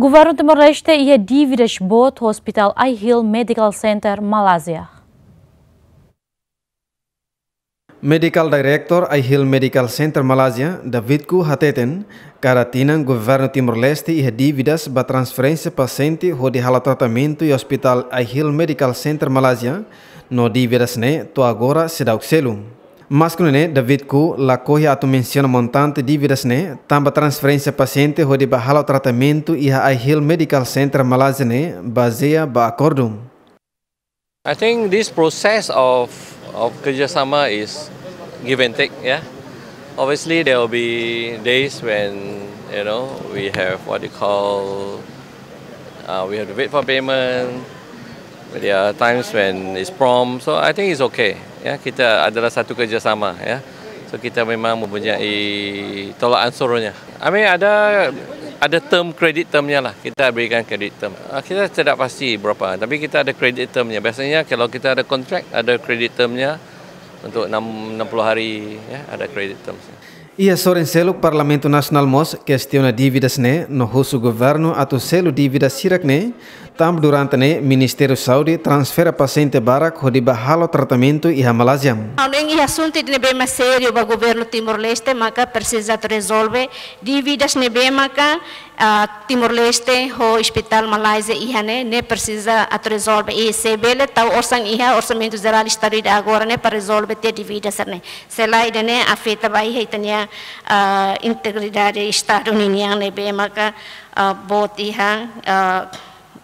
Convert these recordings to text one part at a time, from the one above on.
Governo Timor-Leste e dívidas bot Hospital I Hill Medical Center, Malásia. Medical Director I Hill Medical Center, Malásia, Ku Hateten, Caratina Governo Timor-Leste e dívidas para transferência paciente ou de tratamento e Hospital I Hill Medical Center, Malásia, no dívidas ne to agora se dá o Maskunene David ku la kohi atu mensiona montante di vidas ne tamba transferensia paciente ho di bahala tratamento iha ai Hill Medical Center Malaysia ne bazia ba akordum. I think this process of of kerjasama is give and take yeah. Obviously there will be days when you know we have what you call uh, we have to wait for payment. but There are times when it's prompt, so I think it's okay ya kita adalah satu kerjasama ya so kita memang mempunyai tolak ansurnya I mean ada ada term kredit termnya lah kita berikan kredit term ah, kita tidak pasti berapa tapi kita ada kredit termnya biasanya kalau kita ada kontrak ada kredit termnya untuk 60 hari ya ada kredit term. Ia a selo Parlamento Nacional MOS questiona dívidas né no russo governo ato selo dívidas sirak né tam durante né Ministério Saúde transfera paciente barak hodiba halo tratamento e a Malásia. Além e é assunto de bem mais sério para o governo Timor-Leste maca precisa resolver dívidas né bem maca Timor-Leste o hospital Malásia e né né precisa resolver e se bele tal tá orçan orçamento geral estadual agora né para resolver ter dívidas né se lá né afeta vai reitania uh, integridad de Estado Unidos de bem maga uh, botiha uh,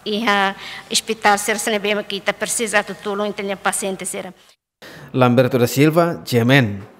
iha hospital ser se bem kita precisa tutulo entender paciente ser Lamberto da Silva, Gemen.